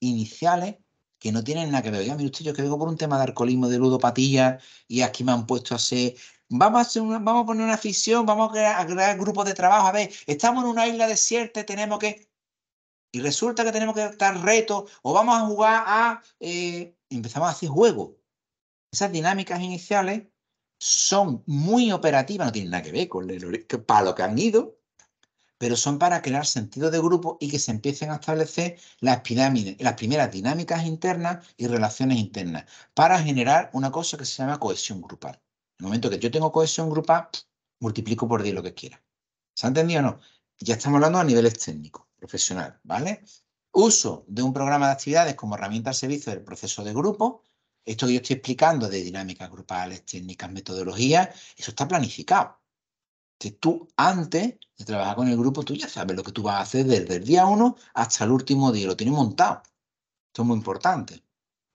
iniciales que no tienen nada que ver. Ya, usted, yo que vengo por un tema de alcoholismo, de ludopatía, y aquí me han puesto a hacer. Vamos a, hacer una, vamos a poner una afición, vamos a crear, grupos de trabajo. A ver, estamos en una isla desierta y tenemos que. Y resulta que tenemos que dar retos, o vamos a jugar a. Eh, empezamos a hacer juegos. Esas dinámicas iniciales son muy operativas, no tienen nada que ver con el, para lo que han ido, pero son para crear sentido de grupo y que se empiecen a establecer las pirámides, las primeras dinámicas internas y relaciones internas, para generar una cosa que se llama cohesión grupal. En el momento que yo tengo cohesión grupal, multiplico por 10 lo que quiera. ¿Se ha entendido o no? Ya estamos hablando a niveles técnicos, profesional, ¿vale? Uso de un programa de actividades como herramienta de servicio del proceso de grupo. Esto que yo estoy explicando de dinámicas grupales, técnicas, metodologías, eso está planificado tú antes de trabajar con el grupo, tú ya sabes lo que tú vas a hacer desde el día 1 hasta el último día, lo tienes montado. Esto es muy importante.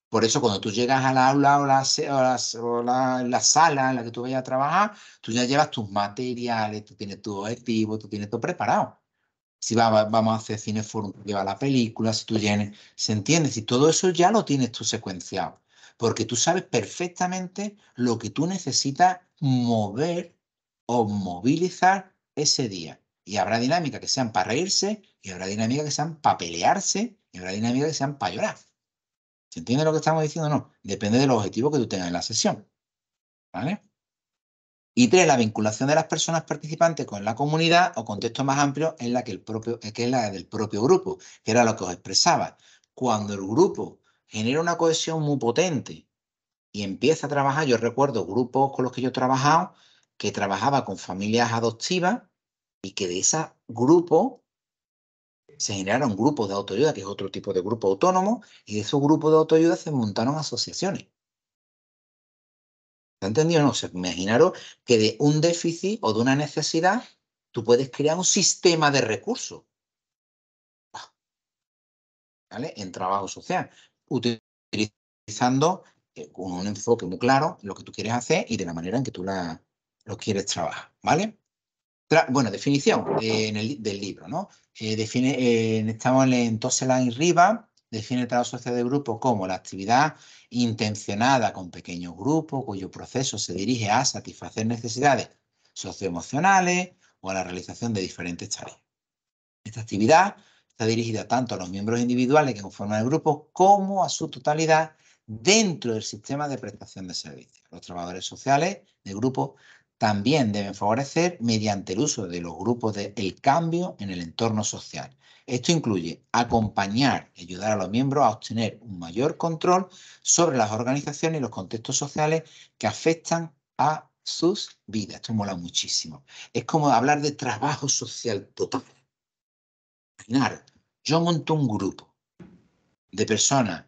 Por eso cuando tú llegas al aula o, la, la, la, sala en la que tú vayas a trabajar, tú ya llevas tus materiales, tú tienes tu objetivo, tú tienes todo preparado. Si vamos a hacer cineforum, lleva la película, si tú llenes, ¿se entiende? Si todo eso ya lo tienes tú secuenciado, porque tú sabes perfectamente lo que tú necesitas mover o movilizar ese día. Y habrá dinámicas que sean para reírse, y habrá dinámicas que sean para pelearse, y habrá dinámicas que sean para llorar. ¿Se entiende lo que estamos diciendo? No. Depende del objetivo que tú tengas en la sesión. ¿Vale? Y tres, la vinculación de las personas participantes con la comunidad o contexto más amplio la, que el propio, que es la del propio grupo, que era lo que os expresaba. Cuando el grupo genera una cohesión muy potente y empieza a trabajar, yo recuerdo grupos con los que yo he trabajado que trabajaba con familias adoptivas y que de ese grupo se generaron grupos de autoayuda, que es otro tipo de grupo autónomo, y de esos grupos de autoayuda se montaron asociaciones. ¿Está entendido? No, o sea, que de un déficit o de una necesidad tú puedes crear un sistema de recursos. En trabajo social, utilizando eh, con un enfoque muy claro lo que tú quieres hacer y de la manera en que tú la, lo quieres trabajar, ¿vale? bueno, definición eh, del libro, ¿no? Eh, define, eh, estamos en Toselan y Riva, define el trabajo social de grupo como la actividad intencionada con pequeños grupos cuyo proceso se dirige a satisfacer necesidades socioemocionales o a la realización de diferentes tareas. Esta actividad está dirigida tanto a los miembros individuales que conforman el grupo como a su totalidad dentro del sistema de prestación de servicios. Los trabajadores sociales de grupo también deben favorecer mediante el uso de los grupos del cambio en el entorno social. Esto incluye acompañar ayudar a los miembros a obtener un mayor control sobre las organizaciones y los contextos sociales que afectan a sus vidas. Esto mola muchísimo. Es como hablar de trabajo social total. final, yo monto un grupo de personas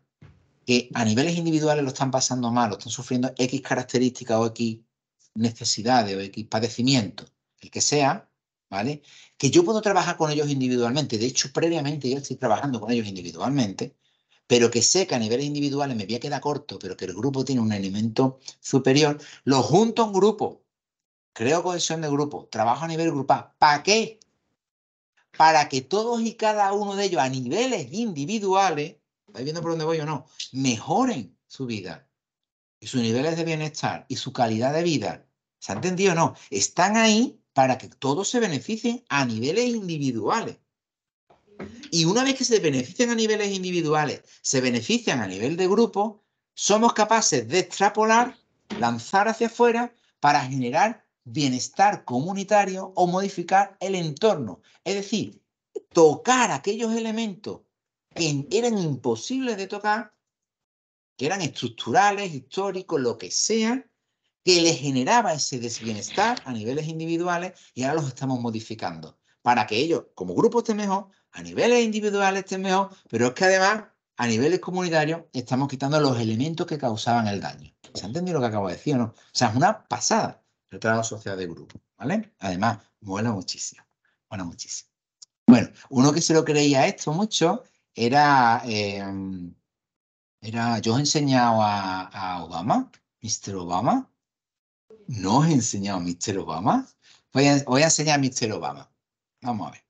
que a niveles individuales lo están pasando mal, lo están sufriendo X características o X necesidades o padecimientos, padecimiento, el que sea, ¿vale? Que yo puedo trabajar con ellos individualmente. De hecho, previamente yo estoy trabajando con ellos individualmente, pero que sé que a niveles individuales me voy a quedar corto, pero que el grupo tiene un elemento superior, lo junto a un grupo, creo cohesión de grupo, trabajo a nivel grupal. ¿Para qué? Para que todos y cada uno de ellos a niveles individuales, ¿estáis viendo por dónde voy o no? Mejoren su vida y sus niveles de bienestar y su calidad de vida ¿Se ha entendido o no? Están ahí para que todos se beneficien a niveles individuales. Y una vez que se benefician a niveles individuales, se benefician a nivel de grupo, somos capaces de extrapolar, lanzar hacia afuera para generar bienestar comunitario o modificar el entorno. Es decir, tocar aquellos elementos que eran imposibles de tocar, que eran estructurales, históricos, lo que sea, que le generaba ese desbienestar a niveles individuales y ahora los estamos modificando para que ellos como grupo estén mejor, a niveles individuales estén mejor, pero es que además a niveles comunitarios estamos quitando los elementos que causaban el daño. ¿Se ha entendido lo que acabo de decir o no? O sea, es una pasada el trabajo social de grupo, ¿vale? Además, muela muchísimo, mola muchísimo. Bueno, uno que se lo creía esto mucho era, em, era yo he enseñado a Obama, Mr. Obama, ¿No os he enseñado a Mr. Obama? Voy a, enseñar a Mr. Obama. Vamos a ver.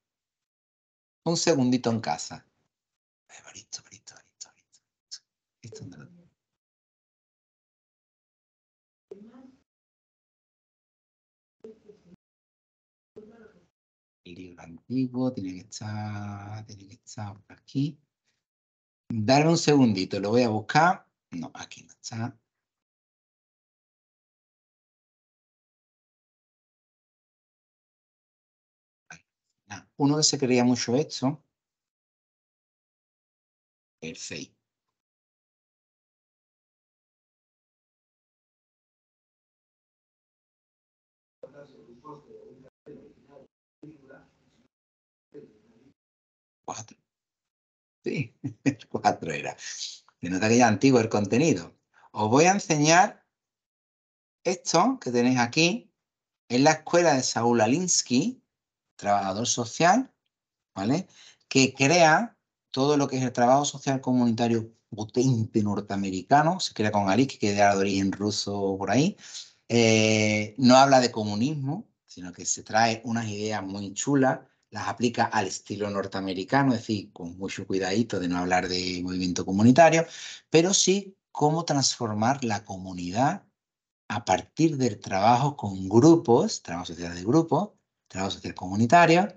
Un segundito en casa. tengo? El libro antiguo tiene que estar, tiene que estar aquí. Darme un segundito, lo voy a buscar. No, aquí
no está. Uno que se creía mucho esto, el 6.
Cuatro. Sí, [LAUGHS] el cuatro era. Se nota que ya antiguo el contenido. Os voy a enseñar esto que tenéis aquí. Es la escuela de Saul Alinsky, trabajador social, ¿vale? Que crea todo lo que es el trabajo social comunitario potente norteamericano, se crea con Alix, que era de origen ruso por ahí. Eh, no habla de comunismo, sino que se trae unas ideas muy chulas, las aplica al estilo norteamericano, es decir, con mucho cuidadito de no hablar de movimiento comunitario, pero sí cómo transformar la comunidad a partir del trabajo con grupos, trabajo social de grupos, trabajo social comunitario.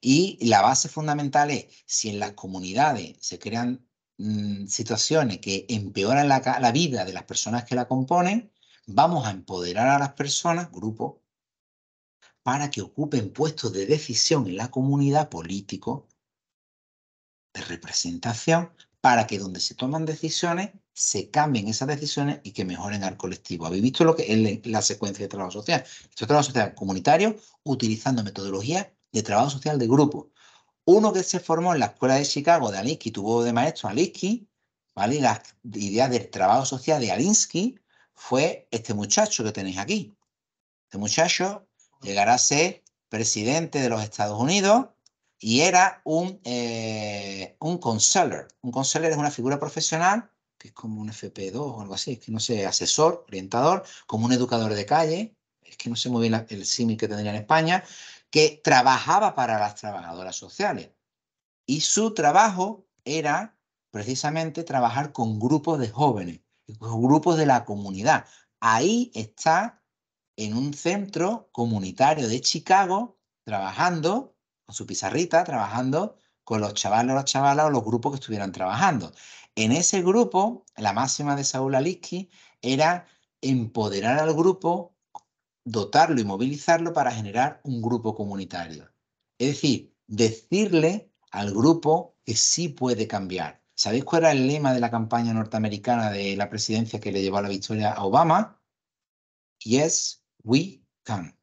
Y la base fundamental es, si en las comunidades se crean mm, situaciones que empeoran la, la, vida de las personas que la componen, vamos a empoderar a las personas, grupos, para que ocupen puestos de decisión en la comunidad político, de representación, para que donde se toman decisiones se cambien esas decisiones y que mejoren al colectivo. Habéis visto lo que es la secuencia de trabajo social. Esto es trabajo social comunitario utilizando metodologías de trabajo social de grupo. Uno que se formó en la Escuela de Chicago de Alinsky, tuvo de maestro Alinsky, ¿vale? La ideas del trabajo social de Alinsky fue este muchacho que tenéis aquí. Este muchacho llegará a ser presidente de los Estados Unidos y era un, eh, un conseller. Un conseller es una figura profesional que es como un FP2 o algo así, es que no sé, asesor, orientador, como un educador de calle, es que no sé muy bien el símil que tendría en España, que trabajaba para las trabajadoras sociales. Y su trabajo era precisamente trabajar con grupos de jóvenes, con grupos de la comunidad. Ahí está en un centro comunitario de Chicago trabajando con su pizarrita, trabajando con los chavalos, o las chavalas o los grupos que estuvieran trabajando. En ese grupo, la máxima de Saúl Aliski era empoderar al grupo, dotarlo y movilizarlo para generar un grupo comunitario. Es decir, decirle al grupo que sí puede cambiar. ¿Sabéis cuál era el lema de la campaña norteamericana de la presidencia que le llevó a la victoria a Obama? Yes, we can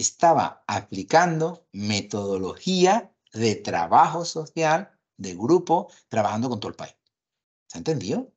estaba aplicando metodología de trabajo social, de grupo, trabajando con todo el país. ¿Se entendió?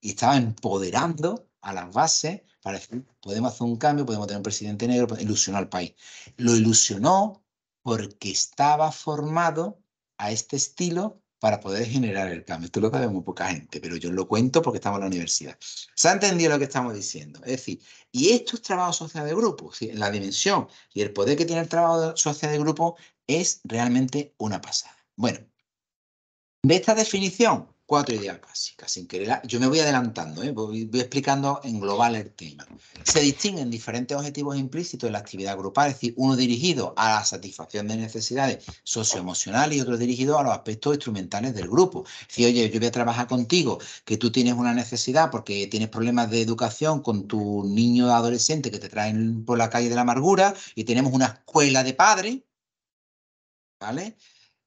Y estaba empoderando a las bases para decir, podemos hacer un cambio, podemos tener un presidente negro, ilusionó al país. Lo ilusionó porque estaba formado a este estilo para poder generar el cambio. Esto lo sabe muy poca gente, pero yo lo cuento porque estamos en la universidad. ¿Se ha entendido lo que estamos diciendo? Es decir, y esto es trabajo social de grupo, la dimensión y el poder que tiene el trabajo social de grupo es realmente una pasada. Bueno, de esta definición cuatro ideas básicas, sin querer. Ah, yo me voy adelantando, ¿eh? voy, explicando en global el tema. Se distinguen diferentes objetivos implícitos en la actividad grupal, es decir, uno dirigido a la satisfacción de necesidades socioemocionales y otro dirigido a los aspectos instrumentales del grupo. Es decir, oye, yo voy a trabajar contigo, que tú tienes una necesidad porque tienes problemas de educación con tu niño adolescente que te traen por la calle de la amargura y tenemos una escuela de padres, ¿vale?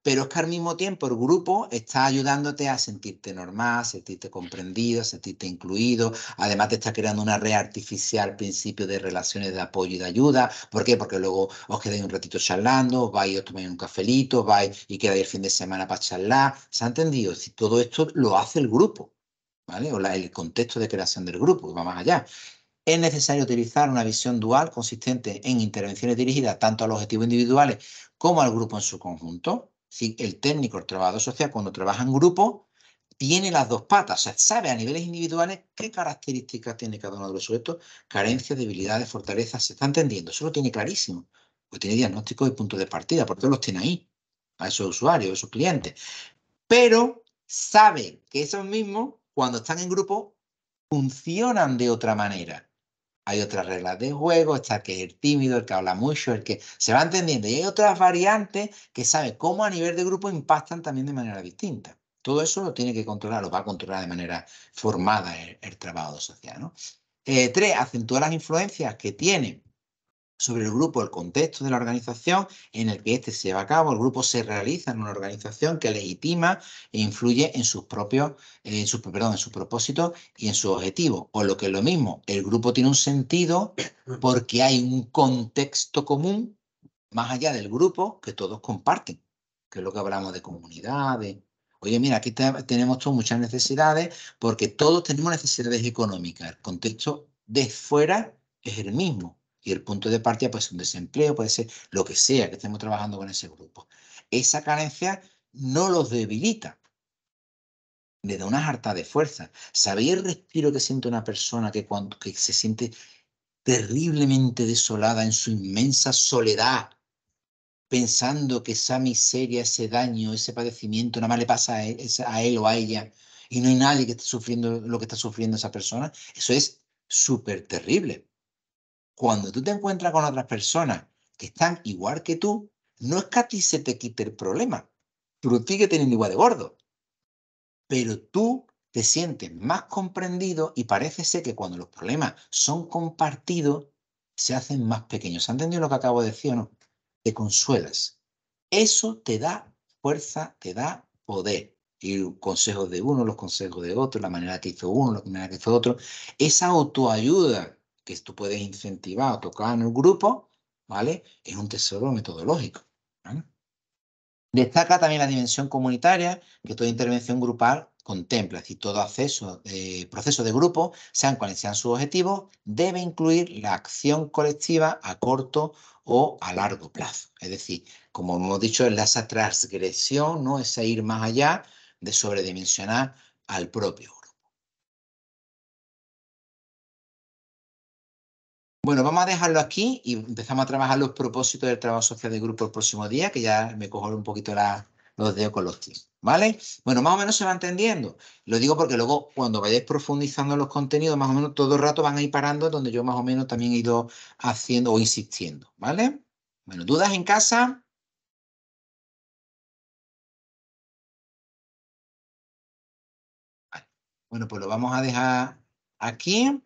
pero es que al mismo tiempo el grupo está ayudándote a sentirte normal, sentirte comprendido, sentirte incluido. Además, te está creando una red artificial, principio de relaciones de apoyo y de ayuda. ¿Por qué? Porque luego os quedáis un ratito charlando, os vais, a tomar un cafelito, vais y quedáis el fin de semana para charlar. ¿Se ha entendido? Si todo esto lo hace el grupo, ¿vale? O el contexto de creación del grupo, va más allá. Es necesario utilizar una visión dual consistente en intervenciones dirigidas tanto a los objetivos individuales como al grupo en su conjunto el técnico, el trabajador social, cuando trabaja en grupo, tiene las dos patas, o sea, sabe a niveles individuales qué características tiene cada uno de los sujetos, carencias, debilidades, fortalezas, se está entendiendo, eso lo tiene clarísimo, pues tiene diagnóstico y puntos de partida, porque los tiene ahí, a esos usuarios, a esos clientes. Pero sabe que esos mismos, cuando están en grupo, funcionan de otra manera hay otras reglas de juego, está que es el tímido, el que habla mucho, el que se va entendiendo. Y hay otras variantes que sabe cómo a nivel de grupo impactan también de manera distinta. Todo eso lo tiene que controlar, lo va a controlar de manera formada el, trabajo social. ¿no? Eh, tres, acentúa las influencias que tiene sobre el grupo, el contexto de la organización en el que éste se lleva a cabo. El grupo se realiza en una organización que legitima e influye en sus propios, eh, en sus, perdón, en sus propósitos y en su objetivo, O lo que es lo mismo, el grupo tiene un sentido [COUGHS] porque hay un contexto común más allá del grupo que todos comparten, que es lo que hablamos de comunidades. Oye, mira, aquí tenemos muchas necesidades porque todos tenemos necesidades económicas. El contexto de fuera es el mismo y el punto de partida puede ser un desempleo, puede ser lo que sea que estemos trabajando con ese grupo. Esa carencia no los debilita, le da una hartas de fuerza. ¿Sabéis el respiro que siente una persona que, cuando, que se siente terriblemente desolada en su inmensa soledad, pensando que esa miseria, ese daño, ese padecimiento nada más le pasa a él, a él o a ella y no hay nadie que esté sufriendo lo que está sufriendo esa persona? Eso es súper terrible. Cuando tú te encuentras con otras personas que están igual que tú, no es que a ti se te quite el problema. Tú sigue sigues teniendo igual de gordo. Pero tú te sientes más comprendido y parece ser que cuando los problemas son compartidos, se hacen más pequeños. ¿Han entendido lo que acabo de decir o no? Te consuelas. Eso te da fuerza, te da poder. Y consejos de uno, los consejos de otro, la manera que hizo uno, la manera que hizo otro. Esa autoayuda que tú puedes incentivar o tocar en el grupo, ¿vale? Es un tesoro metodológico. Destaca también la dimensión comunitaria que toda intervención grupal contempla, es decir, todo acceso, eh, proceso de grupo, sean cuales sean sus objetivos, debe incluir la acción colectiva a corto o a largo plazo. Es decir, como hemos dicho, es esa transgresión, ¿no? es ir más allá de sobredimensionar al propio. Bueno, vamos a dejarlo aquí y empezamos a trabajar los propósitos del trabajo social de grupo el próximo día, que ya me cojo un poquito los dedos con los ¿Vale? Bueno, más o menos se va entendiendo. Lo digo porque luego cuando vayáis profundizando los contenidos, más o menos todo el rato van a ir parando donde yo más o menos también he ido haciendo o insistiendo. ¿Vale? Bueno, ¿dudas en casa?
Bueno, pues lo vamos a dejar aquí.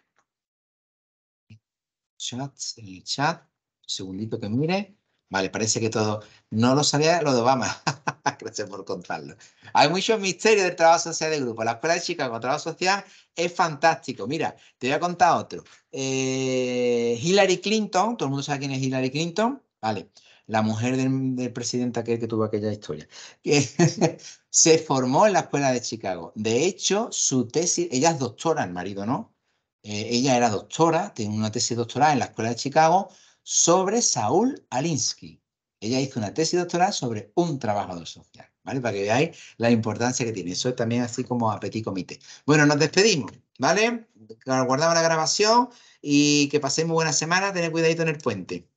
En el chat. segundito que mire. Vale, parece que todo. No lo sabía lo de Obama. [LAUGHS] Gracias por contarlo. Hay muchos misterios del trabajo social de grupo. La escuela de Chicago, trabajo social, es fantástico. Mira, te voy a contar otro. Eh, Hillary Clinton, todo el mundo sabe quién es Hillary Clinton. Vale, la mujer del, presidente aquel que tuvo aquella historia. Que [LAUGHS] se formó en la escuela de Chicago. De hecho, su tesis, ella es doctora, el marido no, eh, ella era doctora, tiene una tesis doctoral en la Escuela de Chicago sobre Saúl Alinsky. Ella hizo una tesis doctoral sobre un trabajador social, ¿vale? Para que veáis la importancia que tiene. Eso también así como a petit comité. Bueno, nos despedimos, ¿vale? Guardamos la grabación y que paséis muy buena semana. Tened cuidadito en el puente.